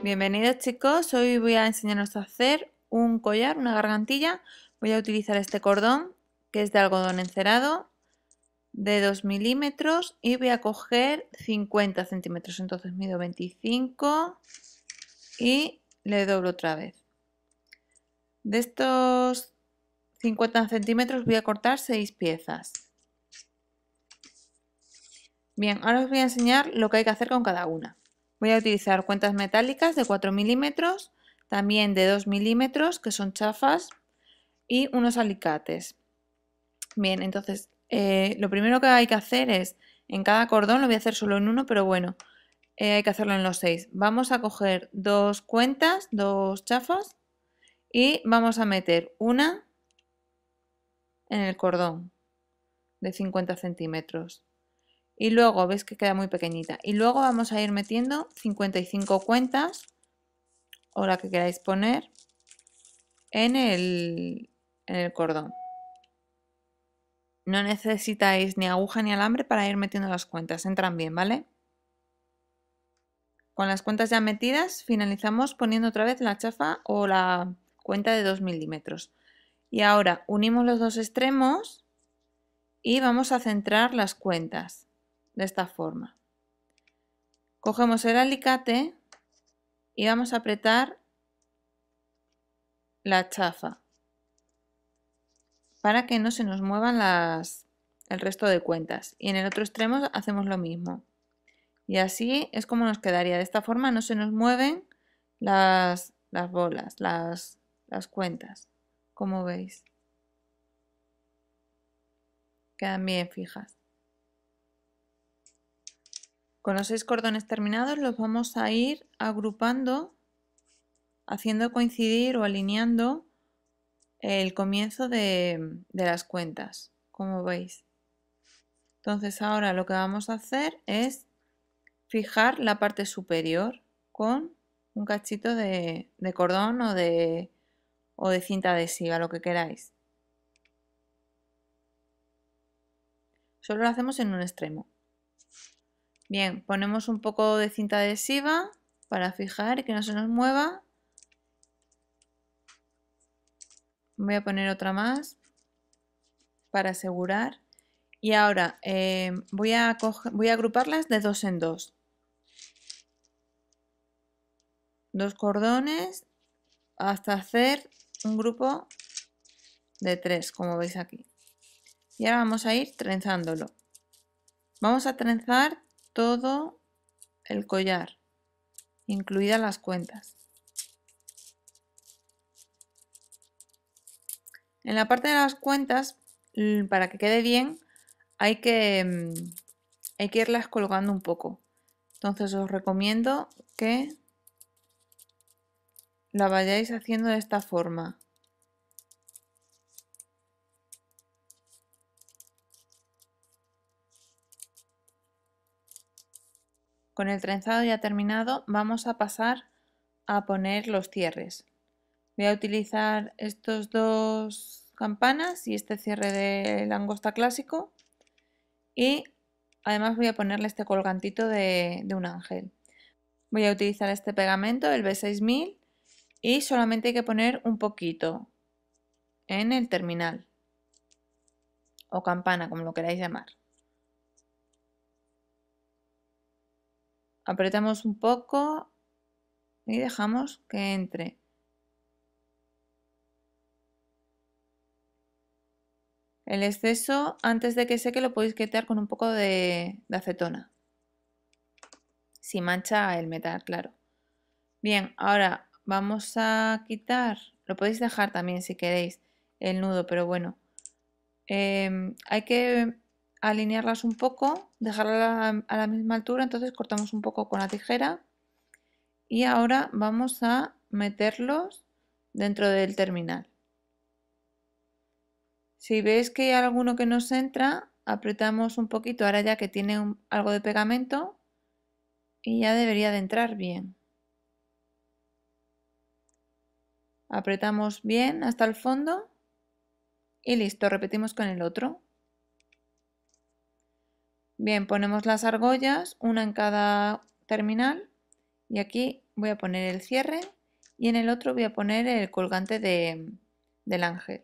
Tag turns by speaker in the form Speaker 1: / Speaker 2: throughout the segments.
Speaker 1: Bienvenidos chicos, hoy voy a enseñaros a hacer un collar, una gargantilla. Voy a utilizar este cordón que es de algodón encerado de 2 milímetros y voy a coger 50 centímetros, entonces mido 25 y le doblo otra vez. De estos 50 centímetros voy a cortar 6 piezas. Bien, ahora os voy a enseñar lo que hay que hacer con cada una. Voy a utilizar cuentas metálicas de 4 milímetros, también de 2 milímetros, que son chafas, y unos alicates. Bien, entonces eh, lo primero que hay que hacer es, en cada cordón, lo voy a hacer solo en uno, pero bueno, eh, hay que hacerlo en los seis. Vamos a coger dos cuentas, dos chafas, y vamos a meter una en el cordón de 50 centímetros y luego ves que queda muy pequeñita y luego vamos a ir metiendo 55 cuentas o la que queráis poner en el, en el cordón no necesitáis ni aguja ni alambre para ir metiendo las cuentas entran bien vale con las cuentas ya metidas finalizamos poniendo otra vez la chafa o la cuenta de 2 milímetros y ahora unimos los dos extremos y vamos a centrar las cuentas de esta forma. Cogemos el alicate y vamos a apretar la chafa para que no se nos muevan las, el resto de cuentas. Y en el otro extremo hacemos lo mismo. Y así es como nos quedaría. De esta forma no se nos mueven las, las bolas, las, las cuentas, como veis. Quedan bien fijas. Con los seis cordones terminados los vamos a ir agrupando, haciendo coincidir o alineando el comienzo de, las cuentas, como veis. Entonces ahora lo que vamos a hacer es fijar la parte superior con un cachito de, cordón o o de cinta adhesiva, lo que queráis. Solo lo hacemos en un extremo. Bien, ponemos un poco de cinta adhesiva para fijar que no se nos mueva. Voy a poner otra más para asegurar. Y ahora eh, voy, a voy a agruparlas de dos en dos. Dos cordones hasta hacer un grupo de tres, como veis aquí. Y ahora vamos a ir trenzándolo. Vamos a trenzar todo el collar, incluidas las cuentas. En la parte de las cuentas, para que quede bien, hay que, mm, hay que irlas colgando un poco. Entonces os recomiendo que la vayáis haciendo de esta forma. Con el trenzado ya terminado vamos a pasar a poner los cierres. Voy a utilizar estos dos campanas y este cierre de langosta clásico y además voy a ponerle este colgantito de, de un ángel. Voy a utilizar este pegamento, el B6000 y solamente hay que poner un poquito en el terminal o campana como lo queráis llamar. apretamos un poco y dejamos que entre. El exceso, antes de que seque, lo podéis quitar con un poco de, acetona. Si mancha el metal, claro. Bien, ahora vamos a quitar, lo podéis dejar también si queréis, el nudo, pero bueno. Em, hay que alinearlas un poco, dejarlas a la misma altura, entonces cortamos un poco con la tijera y ahora vamos a meterlos dentro del terminal. Si veis que hay alguno que nos entra, apretamos un poquito, ahora ya que tiene algo de pegamento y ya debería de entrar bien. Apretamos bien hasta el fondo y listo, repetimos con el otro. Bien, ponemos las argollas, una en cada terminal y aquí voy a poner el cierre y en el otro voy a poner el colgante del ángel.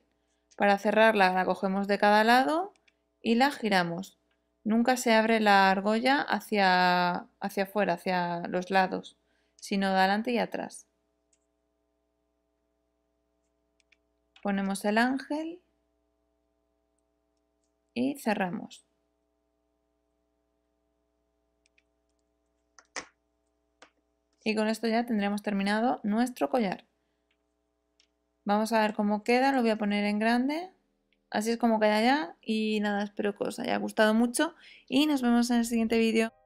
Speaker 1: Para cerrarla la cogemos de cada lado y la giramos. Nunca se abre la argolla hacia, hacia afuera, hacia los lados, sino de adelante y atrás. Ponemos el ángel y cerramos. Y con esto ya tendremos terminado nuestro collar. Vamos a ver cómo queda, lo voy a poner en grande. Así es como queda ya y nada, espero que os haya gustado mucho y nos vemos en el siguiente vídeo.